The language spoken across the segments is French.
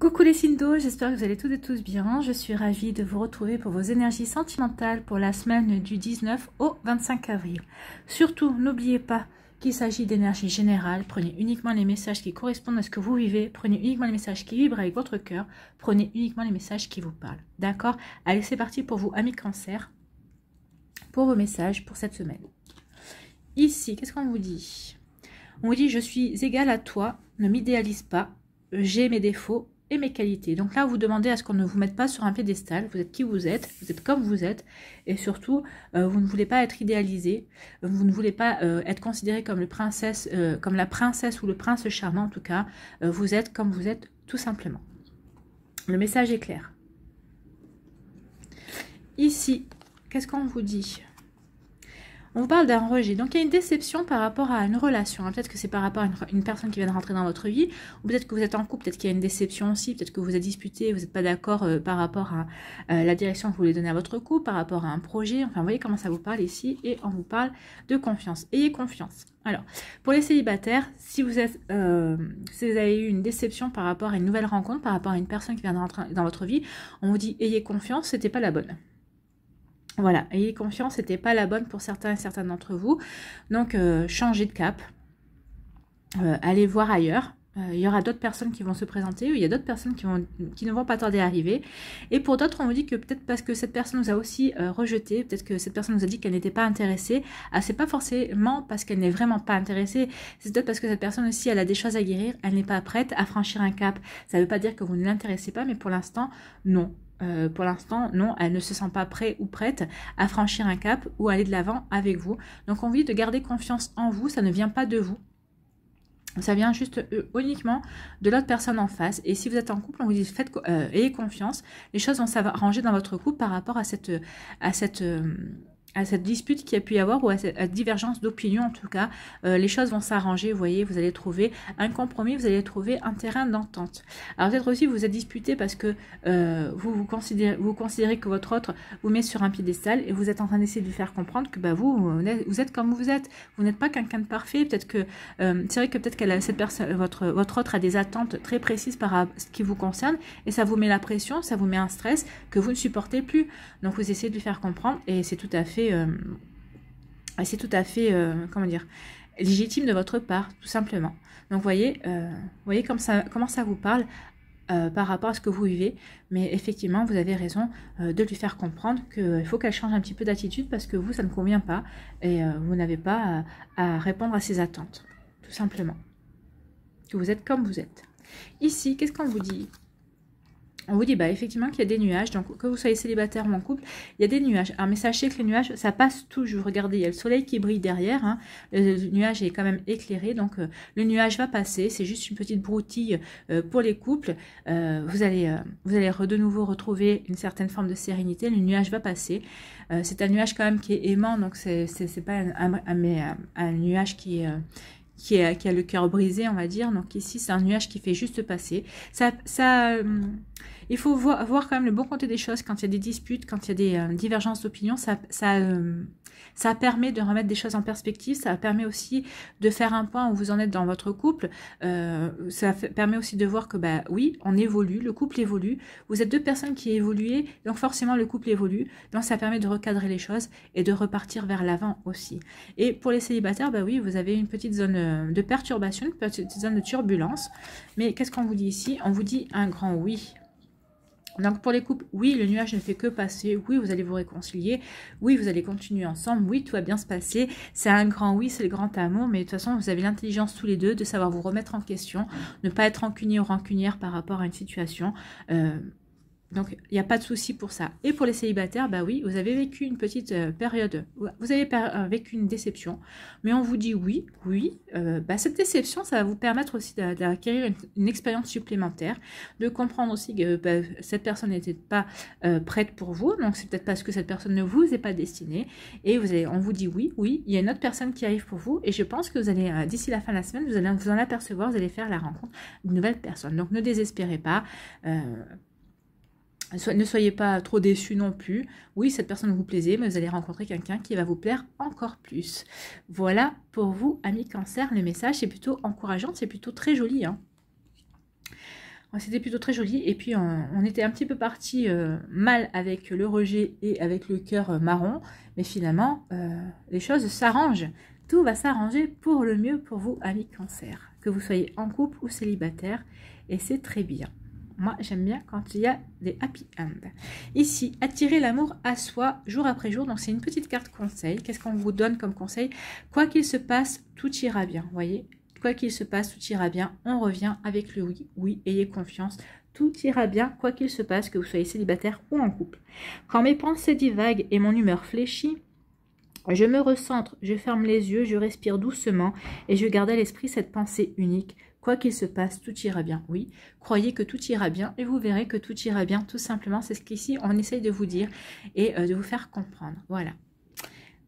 Coucou les Sindo, j'espère que vous allez toutes et tous bien. Je suis ravie de vous retrouver pour vos énergies sentimentales pour la semaine du 19 au 25 avril. Surtout, n'oubliez pas qu'il s'agit d'énergie générale. Prenez uniquement les messages qui correspondent à ce que vous vivez. Prenez uniquement les messages qui vibrent avec votre cœur. Prenez uniquement les messages qui vous parlent. D'accord Allez, c'est parti pour vous, amis cancer, pour vos messages pour cette semaine. Ici, qu'est-ce qu'on vous dit On vous dit « Je suis égale à toi, ne m'idéalise pas, j'ai mes défauts, et mes qualités. Donc là, vous demandez à ce qu'on ne vous mette pas sur un piédestal. Vous êtes qui vous êtes, vous êtes comme vous êtes. Et surtout, euh, vous ne voulez pas être idéalisé. Vous ne voulez pas euh, être considéré comme, le princesse, euh, comme la princesse ou le prince charmant en tout cas. vous êtes comme vous êtes tout simplement. Le message est clair. Ici, qu'est-ce qu'on vous dit on vous parle d'un rejet. Donc il y a une déception par rapport à une relation. Hein. Peut-être que c'est par rapport à une, personne qui vient de rentrer dans votre vie, ou peut-être que vous êtes en couple, peut-être qu'il y a une déception aussi, peut-être que vous êtes disputé, vous n'êtes pas d'accord euh, par rapport à euh, la direction que vous voulez donner à votre couple, par rapport à un projet. Enfin, vous voyez comment ça vous parle ici, et on vous parle de confiance. Ayez confiance. Alors, pour les célibataires, si vous, êtes, euh, si vous avez eu une déception par rapport à une nouvelle rencontre, par rapport à une personne qui vient de rentrer dans votre vie, on vous dit ayez confiance, c'était pas la bonne. Voilà, ayez confiance, n'était pas la bonne pour certains et certaines d'entre vous. Donc, euh, changez de cap, euh, allez voir ailleurs. Euh, il y aura d'autres personnes qui vont se présenter ou il y a d'autres personnes qui, qui ne vont pas tarder à arriver. Et pour d'autres, on vous dit que peut-être parce que cette personne nous a aussi rejeté, peut-être que cette personne nous a dit qu'elle n'était pas intéressée. Ah, c'est pas forcément parce qu'elle n'est vraiment pas intéressée, c'est peut-être parce que cette personne aussi, elle a des choses à guérir, elle n'est pas prête à franchir un cap. Ça ne veut pas dire que vous ne l'intéressez pas, mais pour l'instant, non. Euh, pour l'instant, non, elle ne se sent pas prête ou prête à franchir un cap ou aller de l'avant avec vous. Donc, on vous dit de garder confiance en vous, ça ne vient pas de vous. Ça vient juste euh, uniquement de l'autre personne en face. Et si vous êtes en couple, on vous dit faites, euh, ayez confiance. Les choses vont s'arranger dans votre couple par rapport à cette, à cette à cette dispute qu'il y a pu y avoir ou à cette divergence d'opinion en tout cas, euh, les choses vont s'arranger, vous voyez, vous allez trouver un compromis, vous allez trouver un terrain d'entente. Alors peut-être aussi vous êtes disputé parce que euh, vous, vous, considérez, vous considérez que votre autre vous met sur un piédestal et vous êtes en train d'essayer de lui faire comprendre que bah, vous, vous êtes comme vous êtes, vous n'êtes pas quelqu'un de parfait, peut-être que euh, c'est vrai que peut-être que cette personne, votre, votre autre a des attentes très précises par ce qui vous concerne et ça vous met la pression, ça vous met un stress que vous ne supportez plus. Donc vous essayez de lui faire comprendre et c'est tout à fait c'est euh, tout à fait, euh, comment dire, légitime de votre part, tout simplement. Donc voyez, euh, voyez comme ça, comment ça vous parle par rapport à ce que vous vivez, mais effectivement, vous avez raison de lui faire comprendre qu'il faut qu'elle change un petit peu d'attitude parce que vous, ça ne convient pas et vous n'avez pas à, à répondre à ses attentes, tout simplement. Que vous êtes comme vous êtes. Ici, qu'est-ce qu'on vous dit on vous dit bah, effectivement qu'il y a des nuages, donc que vous soyez célibataire ou en couple, il y a des nuages. Alors, mais sachez que les nuages, ça passe toujours. Regardez, il y a le soleil qui brille derrière, hein. le, nuage est quand même éclairé, donc euh, le nuage va passer, c'est juste une petite broutille euh, pour les couples. Euh, vous allez, vous allez de nouveau retrouver une certaine forme de sérénité, le nuage va passer. c'est un nuage quand même qui est aimant, donc c'est pas un nuage qui est qui, a, qui a le cœur brisé, on va dire. Donc ici, c'est un nuage qui fait juste passer. Ça, ça, euh, il faut voir, quand même le bon côté des choses. Quand il y a des disputes, quand il y a des euh, divergences d'opinion, ça, ça, euh, ça permet de remettre des choses en perspective, ça permet aussi de faire un point où vous en êtes dans votre couple, euh, ça permet aussi de voir que bah oui, on évolue, le couple évolue, vous êtes deux personnes qui évoluent, donc forcément le couple évolue, donc ça permet de recadrer les choses et de repartir vers l'avant aussi. Et pour les célibataires, bah oui, vous avez une petite zone euh, de perturbation, une petite zone de turbulence, mais qu'est-ce qu'on vous dit ici On vous dit un grand oui donc pour les couples, oui, le nuage ne fait que passer, oui, vous allez vous réconcilier, oui, vous allez continuer ensemble, oui, tout va bien se passer, c'est un grand oui, c'est le grand amour, mais de toute façon, vous avez l'intelligence tous les deux de savoir vous remettre en question, ne pas être rancunier ou rancunière par rapport à une situation. Euh, donc, il n'y a pas de souci pour ça. Et pour les célibataires, bah oui, vous avez vécu une petite euh, période, vous avez euh, vécu une déception, mais on vous dit oui, oui, euh, bah, cette déception, ça va vous permettre aussi d'acquérir une, expérience supplémentaire, de comprendre aussi que bah, cette personne n'était pas prête pour vous, donc c'est peut-être parce que cette personne ne vous est pas destinée, et vous allez, on vous dit oui, oui, il y a une autre personne qui arrive pour vous, et je pense que vous allez, d'ici la fin de la semaine, vous allez vous en apercevoir, vous allez faire la rencontre d'une nouvelle personne. Donc, ne désespérez pas ne soyez pas trop déçus non plus. Oui, cette personne vous plaisait, mais vous allez rencontrer quelqu'un qui va vous plaire encore plus. Voilà pour vous, amis cancer. Le message est plutôt encourageant, c'est plutôt très joli. Hein. C'était plutôt très joli. Et puis, on, était un petit peu parti euh, mal avec le rejet et avec le cœur euh, marron. Mais finalement, euh, les choses s'arrangent. Tout va s'arranger pour le mieux pour vous, amis cancer. Que vous soyez en couple ou célibataire. Et c'est très bien. Moi, j'aime bien quand il y a des happy ends. Ici, attirer l'amour à soi jour après jour. Donc, c'est une petite carte conseil. Qu'est-ce qu'on vous donne comme conseil Quoi qu'il se passe, tout ira bien. Vous voyez Quoi qu'il se passe, tout ira bien. On revient avec le oui. Oui, ayez confiance. Tout ira bien, quoi qu'il se passe, que vous soyez célibataire ou en couple. Quand mes pensées divaguent et mon humeur fléchit, je me recentre, je ferme les yeux, je respire doucement et je garde à l'esprit cette pensée unique. Quoi qu'il se passe, tout ira bien. Oui, croyez que tout ira bien et vous verrez que tout ira bien. Tout simplement, c'est ce qu'ici on essaye de vous dire et euh, de vous faire comprendre. Voilà.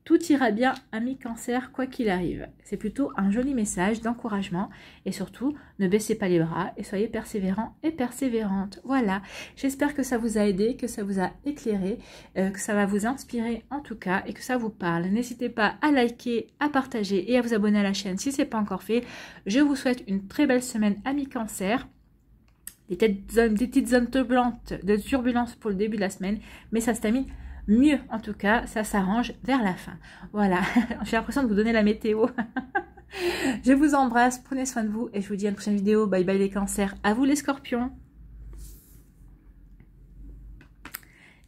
Tout ira bien, ami cancer, quoi qu'il arrive. C'est plutôt un joli message d'encouragement et surtout, ne baissez pas les bras et soyez persévérant et persévérante. Voilà, j'espère que ça vous a aidé, que ça vous a éclairé, euh, que ça va vous inspirer en tout cas et que ça vous parle. N'hésitez pas à liker, à partager et à vous abonner à la chaîne si ce n'est pas encore fait. Je vous souhaite une très belle semaine, ami cancer. Des, des petites zones turbulentes de turbulence pour le début de la semaine, mais ça se termine mieux en tout cas, ça s'arrange vers la fin. Voilà, j'ai l'impression de vous donner la météo. je vous embrasse, prenez soin de vous et je vous dis à une prochaine vidéo. Bye bye les cancers, à vous les scorpions.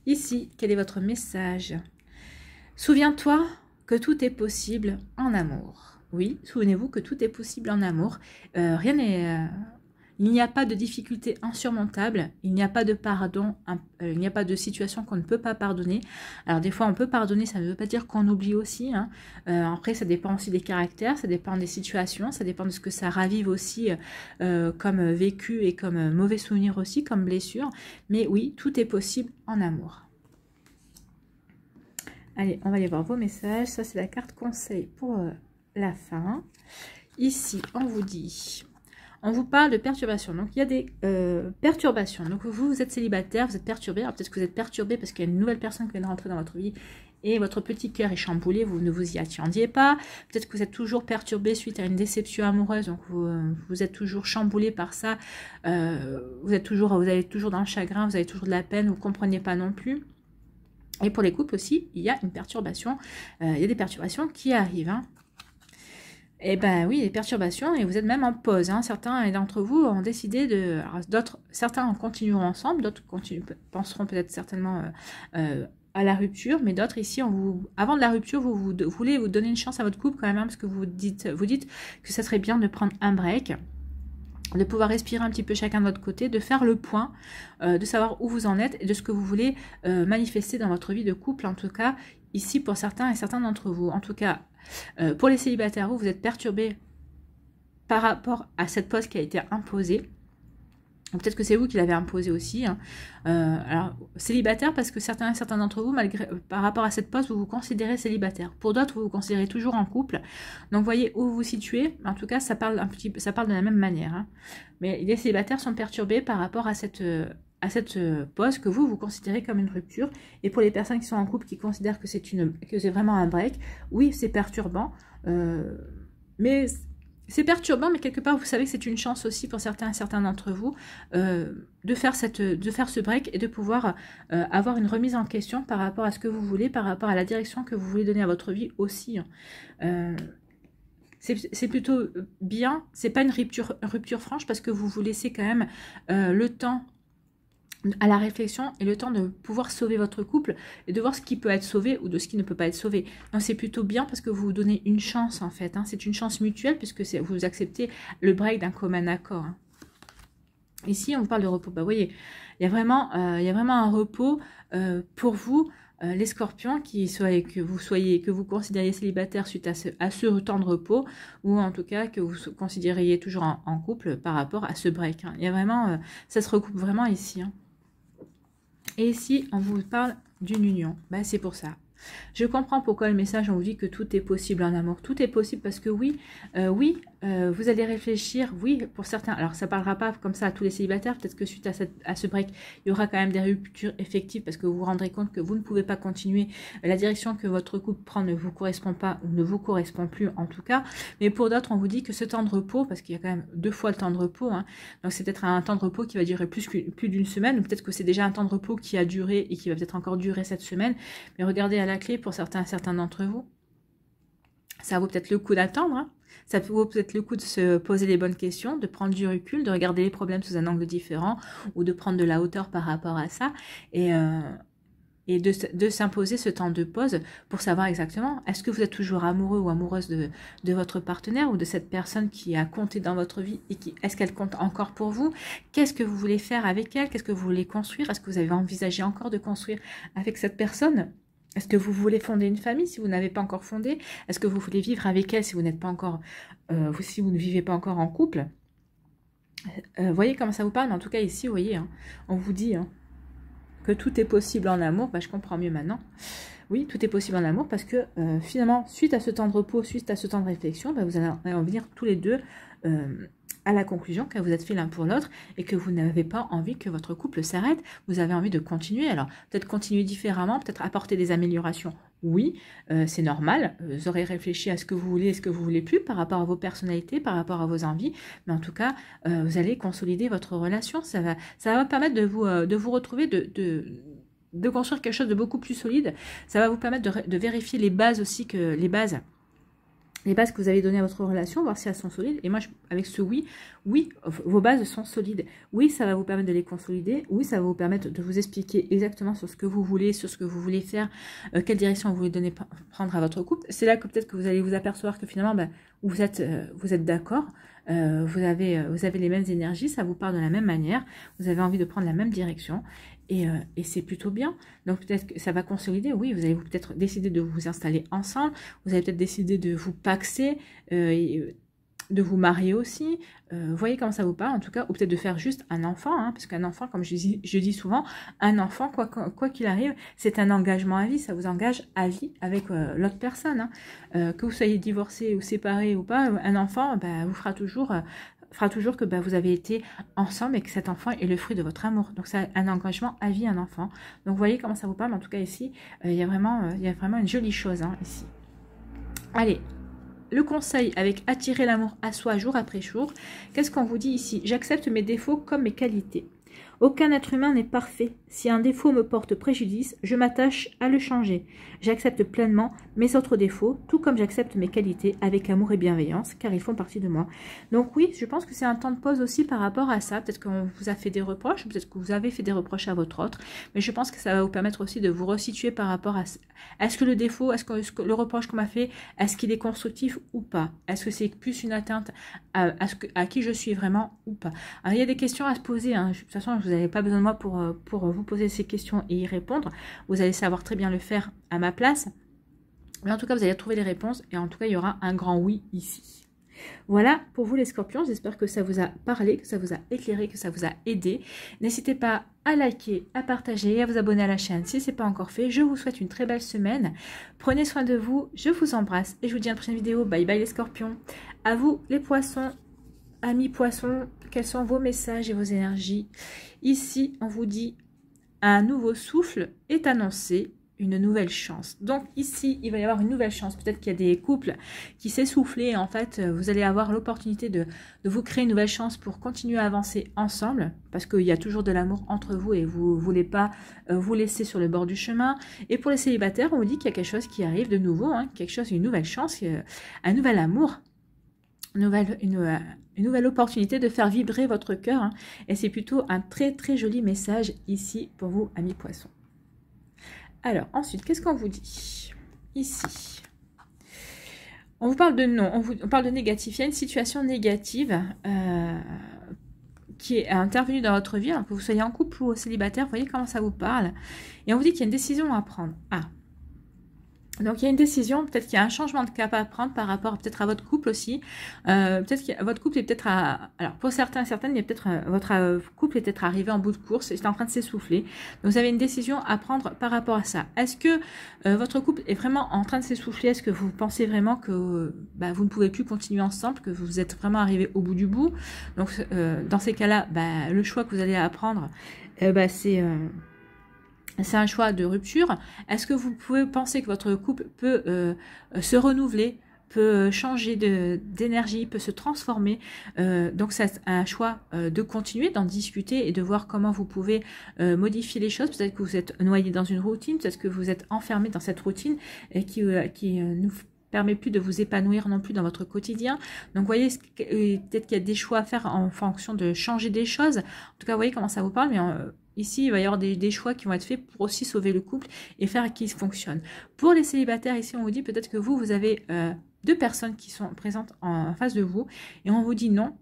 Ici, quel est votre message Souviens-toi que tout est possible en amour. Oui, souvenez-vous que tout est possible en amour. Euh, rien n'est... Euh, il n'y a pas de difficulté insurmontable, il n'y a pas de pardon, euh, il n'y a pas de situation qu'on ne peut pas pardonner. Alors des fois on peut pardonner, ça ne veut pas dire qu'on oublie aussi. Hein. Euh, après ça dépend aussi des caractères, ça dépend des situations, ça dépend de ce que ça ravive aussi euh, comme vécu et comme mauvais souvenir aussi, comme blessure. Mais oui, tout est possible en amour. Allez, on va aller voir vos messages. Ça c'est la carte conseil pour la fin. Ici on vous dit on vous parle de perturbations, Donc, il y a des euh, perturbations. Donc, vous, vous êtes célibataire, vous êtes perturbé. Alors, peut-être que vous êtes perturbé parce qu'il y a une nouvelle personne qui vient de rentrer dans votre vie et votre petit cœur est chamboulé, vous ne vous y attendiez pas. Peut-être que vous êtes toujours perturbé suite à une déception amoureuse, donc vous, euh, êtes toujours chamboulé par ça. Euh, vous êtes toujours, vous toujours dans le chagrin, vous avez toujours de la peine, vous ne comprenez pas non plus. Et pour les couples aussi, il y a une perturbation, il y a des perturbations qui arrivent. Hein. Eh ben oui, les perturbations et vous êtes même en pause. Hein. Certains d'entre vous ont décidé de, d'autres, certains en continueront ensemble, d'autres penseront peut-être certainement euh, euh, à la rupture, mais d'autres ici, avant de la rupture, vous, voulez vous donner une chance à votre couple quand même, hein, parce que vous dites, que ça serait bien de prendre un break de pouvoir respirer un petit peu chacun de votre côté, de faire le point, euh, de savoir où vous en êtes et de ce que vous voulez manifester dans votre vie de couple, en tout cas ici pour certains et certains d'entre vous. En tout cas, euh, pour les célibataires, vous, vous êtes perturbé par rapport à cette poste qui a été imposée. Peut-être que c'est vous qui l'avez imposée aussi. Hein. Euh, alors, célibataire, parce que certains, certains d'entre vous, malgré, euh, par rapport à cette poste, vous vous considérez célibataire. Pour d'autres, vous vous considérez toujours en couple. Donc, voyez où vous vous situez. En tout cas, ça parle, petit, ça parle de la même manière. Hein. Mais les célibataires sont perturbés par rapport à cette, à cette euh, pause que vous, vous considérez comme une rupture. Et pour les personnes qui sont en couple, qui considèrent que c'est vraiment un break, oui, c'est perturbant, euh, mais c'est perturbant, mais quelque part, vous savez que c'est une chance aussi pour certains, certains d'entre vous euh, de, faire cette, de faire ce break et de pouvoir avoir une remise en question par rapport à ce que vous voulez, par rapport à la direction que vous voulez donner à votre vie aussi. Hein. c'est plutôt bien, c'est pas une rupture, rupture franche parce que vous vous laissez quand même le temps à la réflexion et le temps de pouvoir sauver votre couple et de voir ce qui peut être sauvé ou de ce qui ne peut pas être sauvé. C'est plutôt bien parce que vous vous donnez une chance en fait. Hein. C'est une chance mutuelle puisque vous acceptez le break d'un commun accord. Hein. Ici, on vous parle de repos. Bah, voyez, il y, a vraiment, euh, y vraiment un repos euh, pour vous, euh, les scorpions, qui que vous soyez, que vous considériez célibataire suite à ce, temps de repos, ou en tout cas que vous considériez toujours en, couple par rapport à ce break. Hein. Il y a vraiment, ça se recoupe vraiment ici. Et si on vous parle d'une union. Ben, c'est pour ça. Je comprends pourquoi le message, on vous dit que tout est possible en amour. Tout est possible parce que oui, euh, oui, euh, vous allez réfléchir, oui, pour certains, alors ça parlera pas comme ça à tous les célibataires, peut-être que suite à, à ce break, il y aura quand même des ruptures effectives parce que vous vous rendrez compte que vous ne pouvez pas continuer, la direction que votre couple prend ne vous correspond pas ou ne vous correspond plus en tout cas, mais pour d'autres, on vous dit que ce temps de repos, parce qu'il y a quand même deux fois le temps de repos, hein. donc c'est peut-être un temps de repos qui va durer plus, plus d'une semaine, ou peut-être que c'est déjà un temps de repos qui a duré et qui va peut-être encore durer cette semaine, mais regardez à la clé pour certains, certains d'entre vous, ça vaut peut-être le coup d'attendre. Hein. Ça vaut peut-être le coup de se poser les bonnes questions, de prendre du recul, de regarder les problèmes sous un angle différent ou de prendre de la hauteur par rapport à ça et, euh, de, s'imposer ce temps de pause pour savoir exactement est-ce que vous êtes toujours amoureux ou amoureuse de, de votre partenaire ou de cette personne qui a compté dans votre vie et qui est-ce qu'elle compte encore pour vous Qu'est-ce que vous voulez faire avec elle Qu'est-ce que vous voulez construire Est-ce que vous avez envisagé encore de construire avec cette personne est-ce que vous voulez fonder une famille si vous n'avez pas encore fondé Est-ce que vous voulez vivre avec elle si vous n'êtes pas encore, euh, si vous ne vivez pas encore en couple euh, Voyez comment ça vous parle. En tout cas ici, vous voyez, hein. on vous dit hein, que tout est possible en amour. Bah, je comprends mieux maintenant. Oui, tout est possible en amour parce que euh, finalement, suite à ce temps de repos, suite à ce temps de réflexion, bah, vous allez en venir tous les deux à la conclusion que vous êtes fait l'un pour l'autre et que vous n'avez pas envie que votre couple s'arrête. Vous avez envie de continuer. Alors, peut-être continuer différemment, peut-être apporter des améliorations. Oui, euh, c'est normal. Euh, vous aurez réfléchi à ce que vous voulez et ce que vous voulez plus par rapport à vos personnalités, par rapport à vos envies. Mais en tout cas, euh, vous allez consolider votre relation. Ça va, ça va permettre de vous, de vous retrouver, de, de construire quelque chose de beaucoup plus solide. Ça va vous permettre de, vérifier les bases aussi que les bases les bases que vous allez donner à votre relation, voir si elles sont solides. Et moi, avec ce oui, oui, vos bases sont solides. Oui, ça va vous permettre de les consolider. Oui, ça va vous permettre de vous expliquer exactement sur ce que vous voulez, sur ce que vous voulez faire, euh, quelle direction vous voulez donner, prendre à votre couple. C'est là que peut-être que vous allez vous apercevoir que finalement, bah, vous êtes, euh, vous êtes d'accord, euh, vous, avez, vous avez les mêmes énergies, ça vous parle de la même manière, vous avez envie de prendre la même direction. Euh, et, c'est plutôt bien. Donc peut-être que ça va consolider. Oui, vous allez peut-être décider de vous installer ensemble. Vous allez peut-être décider de vous paxer, euh, et euh, de vous marier aussi. voyez comment ça vous parle en tout cas. Ou peut-être de faire juste un enfant. Hein, parce qu'un enfant, comme je dis, souvent, un enfant, quoi qu'il arrive, c'est un engagement à vie. Ça vous engage à vie avec l'autre personne. Hein. que vous soyez divorcé ou séparé ou pas, un enfant bah, vous fera toujours fera toujours que bah, vous avez été ensemble et que cet enfant est le fruit de votre amour. Donc c'est un engagement à vie, un enfant. Donc vous voyez comment ça vous parle. En tout cas ici, euh, il y, a vraiment, euh, il y a vraiment une jolie chose hein, ici. Allez, le conseil avec attirer l'amour à soi jour après jour. Qu'est-ce qu'on vous dit ici J'accepte mes défauts comme mes qualités. Aucun être humain n'est parfait. Si un défaut me porte préjudice, je m'attache à le changer. J'accepte pleinement mes autres défauts, tout comme j'accepte mes qualités avec amour et bienveillance, car ils font partie de moi. Donc oui, je pense que c'est un temps de pause aussi par rapport à ça. Peut-être qu'on vous a fait des reproches, peut-être que vous avez fait des reproches à votre autre, mais je pense que ça va vous permettre aussi de vous resituer par rapport à est-ce que le défaut, est-ce que, le reproche qu'on m'a fait, est-ce qu'il est constructif ou pas Est-ce que c'est plus une atteinte à, qui je suis vraiment ou pas Alors il y a des questions à se poser. Hein. De toute façon, je vous n'avez pas besoin de moi pour, euh, pour vous poser ces questions et y répondre. Vous allez savoir très bien le faire à ma place. Mais en tout cas, vous allez trouver les réponses et en tout cas, il y aura un grand oui ici. Voilà pour vous les scorpions, j'espère que ça vous a parlé, que ça vous a éclairé, que ça vous a aidé. N'hésitez pas à liker, à partager et à vous abonner à la chaîne si ce n'est pas encore fait. Je vous souhaite une très belle semaine. Prenez soin de vous, je vous embrasse et je vous dis à la prochaine vidéo. Bye bye les scorpions. À vous les poissons, amis poissons, quels sont vos messages et vos énergies Ici, on vous dit un nouveau souffle est annoncé, une nouvelle chance. Donc ici, il va y avoir une nouvelle chance. Peut-être qu'il y a des couples qui et En fait, vous allez avoir l'opportunité de, vous créer une nouvelle chance pour continuer à avancer ensemble, parce qu'il y a toujours de l'amour entre vous et vous ne voulez pas euh, vous laisser sur le bord du chemin. Et pour les célibataires, on vous dit qu'il y a quelque chose qui arrive de nouveau, hein, quelque chose, une nouvelle chance, euh, un nouvel amour euh, une nouvelle, opportunité de faire vibrer votre cœur. Hein. et c'est plutôt un très très joli message ici pour vous, amis poissons. Alors, ensuite, qu'est-ce qu'on vous dit Ici, on vous parle de non, on vous parle de négatif. Il y a une situation négative euh, qui est intervenue dans votre vie, que vous soyez en couple ou célibataire, voyez comment ça vous parle. Et on vous dit qu'il y a une décision à prendre. Ah, donc il y a une décision, peut-être qu'il y a un changement de cap à prendre par rapport peut-être à votre couple aussi. Euh, peut-être que votre couple est peut-être à... Alors pour certains, certaines, il y a peut-être euh, votre euh, couple est peut-être arrivé en bout de course, et est en train de s'essouffler. Donc vous avez une décision à prendre par rapport à ça. Est-ce que votre couple est vraiment en train de s'essouffler Est-ce que vous pensez vraiment que bah, vous ne pouvez plus continuer ensemble, que vous êtes vraiment arrivé au bout du bout Donc dans ces cas-là, bah, le choix que vous allez apprendre, bah, c'est c'est un choix de rupture. Est-ce que vous pouvez penser que votre couple peut euh, euh, se renouveler, peut euh, changer d'énergie, peut se transformer Donc c'est un choix de continuer, d'en discuter et de voir comment vous pouvez modifier les choses. Peut-être que vous êtes noyé dans une routine, peut-être que vous êtes enfermé dans cette routine et qui, qui nous permet plus de vous épanouir non plus dans votre quotidien. Donc, voyez, peut-être qu'il y a des choix à faire en fonction de changer des choses. En tout cas, voyez comment ça vous parle, mais en, Ici, il va y avoir des, choix qui vont être faits pour aussi sauver le couple et faire qu'il fonctionne. Pour les célibataires, ici, on vous dit peut-être que vous, vous avez euh, deux personnes qui sont présentes en face de vous et on vous dit non,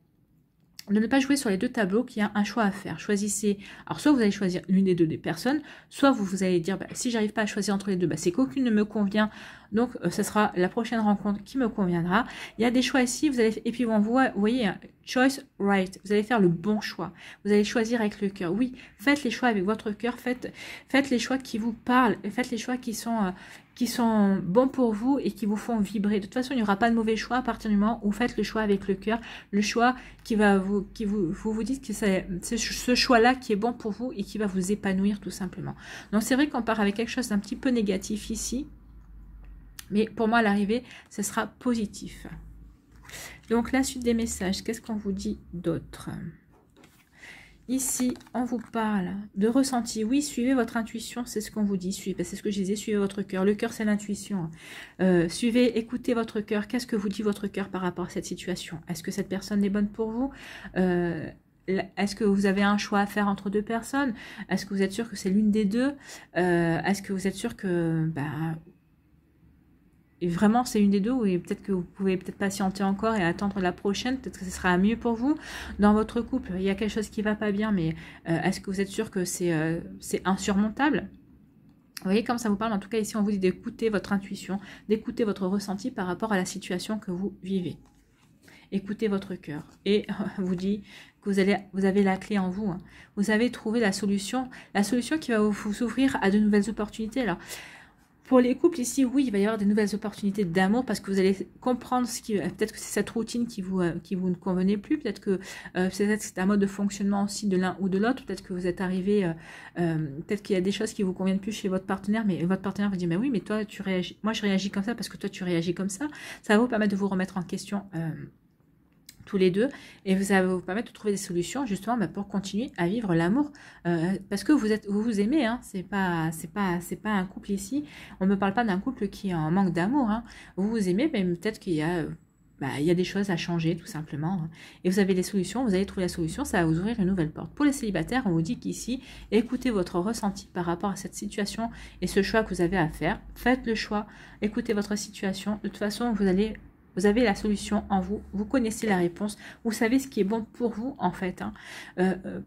de ne pas jouer sur les deux tableaux, qu'il y a un choix à faire. Choisissez, alors soit vous allez choisir l'une des deux des personnes, soit vous, vous allez dire, si bah, si j'arrive pas à choisir entre les deux, bah, c'est qu'aucune ne me convient, donc, euh, ce sera la prochaine rencontre qui me conviendra. Il y a des choix ici. Vous allez, et puis, vous voyez, hein, choice right. Vous allez faire le bon choix. Vous allez choisir avec le cœur. Oui, faites les choix avec votre cœur. Faites, faites les choix qui vous parlent. Faites les choix qui sont, euh, qui sont bons pour vous et qui vous font vibrer. De toute façon, il n'y aura pas de mauvais choix à partir du moment où vous faites le choix avec le cœur. Le choix qui va vous, qui vous, vous, vous dites que c'est ce choix-là qui est bon pour vous et qui va vous épanouir tout simplement. Donc, c'est vrai qu'on part avec quelque chose d'un petit peu négatif ici. Mais pour moi, l'arrivée, ce sera positif. Donc, la suite des messages, qu'est-ce qu'on vous dit d'autre Ici, on vous parle de ressenti. Oui, suivez votre intuition, c'est ce qu'on vous dit. Suivez, c'est ce que je disais, suivez votre cœur. Le cœur, c'est l'intuition. Euh, suivez, écoutez votre cœur. Qu'est-ce que vous dit votre cœur par rapport à cette situation Est-ce que cette personne est bonne pour vous euh, est-ce que vous avez un choix à faire entre deux personnes Est-ce que vous êtes sûr que c'est l'une des deux euh, Est-ce que vous êtes sûr que bah, et vraiment c'est une des deux, et peut-être que vous pouvez peut-être patienter encore et attendre la prochaine, peut-être que ce sera mieux pour vous. Dans votre couple, il y a quelque chose qui ne va pas bien, mais euh, est-ce que vous êtes sûr que euh, c'est insurmontable vous voyez comme ça vous parle, en tout cas ici on vous dit d'écouter votre intuition, d'écouter votre ressenti par rapport à la situation que vous vivez. Écoutez votre cœur et on vous dit que vous, vous avez la clé en vous. Hein. Vous avez trouvé la solution, la solution qui va vous ouvrir à de nouvelles opportunités. Alors, pour les couples ici, oui, il va y avoir des nouvelles opportunités d'amour parce que vous allez comprendre ce qui, peut-être que c'est cette routine qui vous, euh, qui vous ne convenait plus, euh, peut-être que c'est un mode de fonctionnement aussi de l'un ou de l'autre, peut-être que vous êtes arrivé, euh, peut-être qu'il y a des choses qui vous conviennent plus chez votre partenaire, mais votre partenaire vous dit, mais oui, mais toi tu réagis, moi je réagis comme ça parce que toi tu réagis comme ça. Ça va vous permettre de vous remettre en question tous les deux, et ça va vous permettre de trouver des solutions justement bah, pour continuer à vivre l'amour, euh, parce que vous êtes, vous, vous aimez, hein, c'est pas, c'est pas, c'est pas un couple ici. On ne parle pas d'un couple qui est en manque d'amour. Hein. Vous vous aimez, mais peut-être qu'il y a bah, il y a des choses à changer tout simplement. Hein. Et vous avez des solutions, vous allez trouver la solution, ça va vous ouvrir une nouvelle porte. Pour les célibataires, on vous dit qu'ici, écoutez votre ressenti par rapport à cette situation et ce choix que vous avez à faire. Faites le choix, écoutez votre situation. De toute façon, vous allez vous avez la solution en vous, vous connaissez la réponse, vous savez ce qui est bon pour vous en fait. Hein. Euh, euh,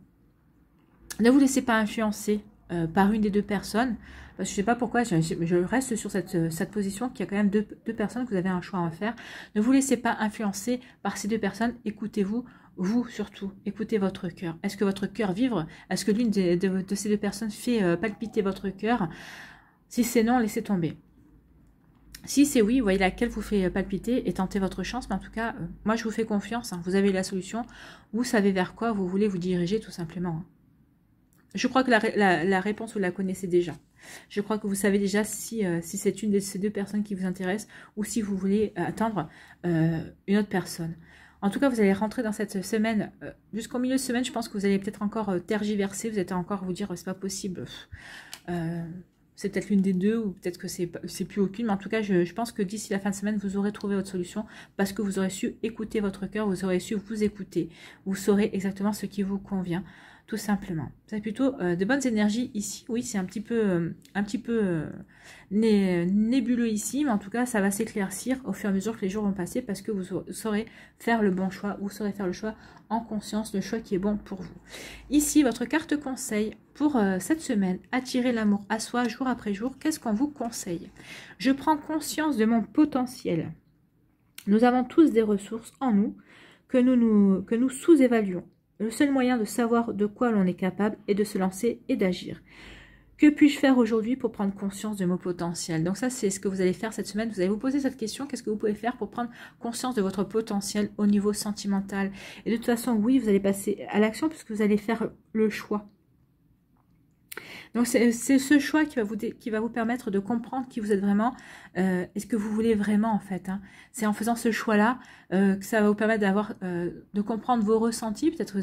ne vous laissez pas influencer euh, par une des deux personnes. Parce que je ne sais pas pourquoi, je, je reste sur cette, position qu'il y a quand même deux, personnes que vous avez un choix à faire. Ne vous laissez pas influencer par ces deux personnes. Écoutez-vous, vous surtout. Écoutez votre cœur. Est-ce que votre cœur vivre Est-ce que l'une de, ces deux personnes fait palpiter votre cœur Si c'est non, laissez tomber. Si c'est oui, voyez laquelle vous fait palpiter et tentez votre chance. Mais en tout cas, euh, moi, je vous fais confiance. Hein. Vous avez la solution. Vous savez vers quoi vous voulez vous diriger, tout simplement. Hein. Je crois que la, réponse, vous la connaissez déjà. Je crois que vous savez déjà si, euh, si c'est une de ces deux personnes qui vous intéresse ou si vous voulez euh, attendre une autre personne. En tout cas, vous allez rentrer dans cette semaine, jusqu'au milieu de semaine, je pense que vous allez peut-être encore tergiverser, vous êtes encore vous dire, oh, c'est pas possible, c'est peut-être l'une des deux ou peut-être que c'est plus aucune, mais en tout cas, je, je pense que d'ici la fin de semaine, vous aurez trouvé votre solution parce que vous aurez su écouter votre cœur, vous aurez su vous écouter, vous saurez exactement ce qui vous convient tout simplement. C'est plutôt euh, de bonnes énergies ici. Oui, c'est un petit peu, euh, un petit peu euh, nébuleux ici, mais en tout cas, ça va s'éclaircir au fur et à mesure que les jours vont passer parce que vous saurez faire le bon choix, vous saurez faire le choix en conscience, le choix qui est bon pour vous. Ici, votre carte conseil pour cette semaine, attirer l'amour à soi jour après jour, qu'est-ce qu'on vous conseille Je prends conscience de mon potentiel. Nous avons tous des ressources en nous que nous, nous, que nous sous-évaluons. Le seul moyen de savoir de quoi l'on est capable est de se lancer et d'agir. Que puis-je faire aujourd'hui pour prendre conscience de mon potentiel Donc ça, c'est ce que vous allez faire cette semaine. Vous allez vous poser cette question. Qu'est-ce que vous pouvez faire pour prendre conscience de votre potentiel au niveau sentimental Et de toute façon, oui, vous allez passer à l'action puisque vous allez faire le choix. Donc c'est ce choix qui va, vous, permettre de comprendre qui vous êtes vraiment euh, et ce que vous voulez vraiment en fait. Hein. C'est en faisant ce choix-là euh, que ça va vous permettre d'avoir, euh, de comprendre vos ressentis. Peut-être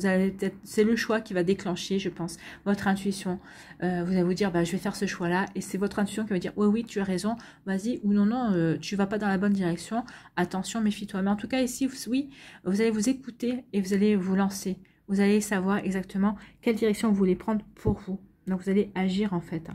c'est le choix qui va déclencher, je pense, votre intuition. vous allez vous dire, bah, je vais faire ce choix-là et c'est votre intuition qui va dire, oui, oui, tu as raison, vas-y ou non, non, tu vas pas dans la bonne direction. Attention, méfie-toi. Mais en tout cas ici, oui, vous allez vous écouter et vous allez vous lancer. Vous allez savoir exactement quelle direction vous voulez prendre pour vous. Donc vous allez agir en fait.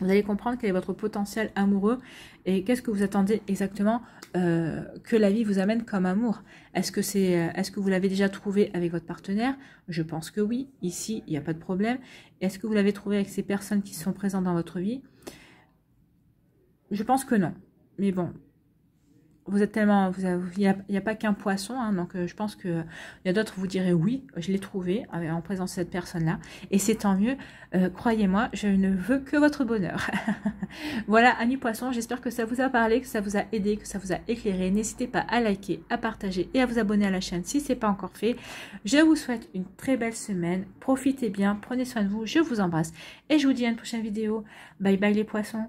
Vous allez comprendre quel est votre potentiel amoureux et qu'est-ce que vous attendez exactement euh, que la vie vous amène comme amour. Est-ce que c'est, euh, est-ce que vous l'avez déjà trouvé avec votre partenaire Je pense que oui. Ici, il n'y a pas de problème. Est-ce que vous l'avez trouvé avec ces personnes qui sont présentes dans votre vie Je pense que non. Mais bon, vous êtes tellement, il n'y a, pas qu'un poisson, hein, donc euh, je pense que il y a d'autres vous direz oui, je l'ai trouvé euh, en présence de cette personne-là, et c'est tant mieux. Euh, croyez-moi, je ne veux que votre bonheur. voilà, amis poissons, j'espère que ça vous a parlé, que ça vous a aidé, que ça vous a éclairé. N'hésitez pas à liker, à partager et à vous abonner à la chaîne si c'est pas encore fait. Je vous souhaite une très belle semaine. Profitez bien, prenez soin de vous. Je vous embrasse et je vous dis à une prochaine vidéo. Bye bye les poissons.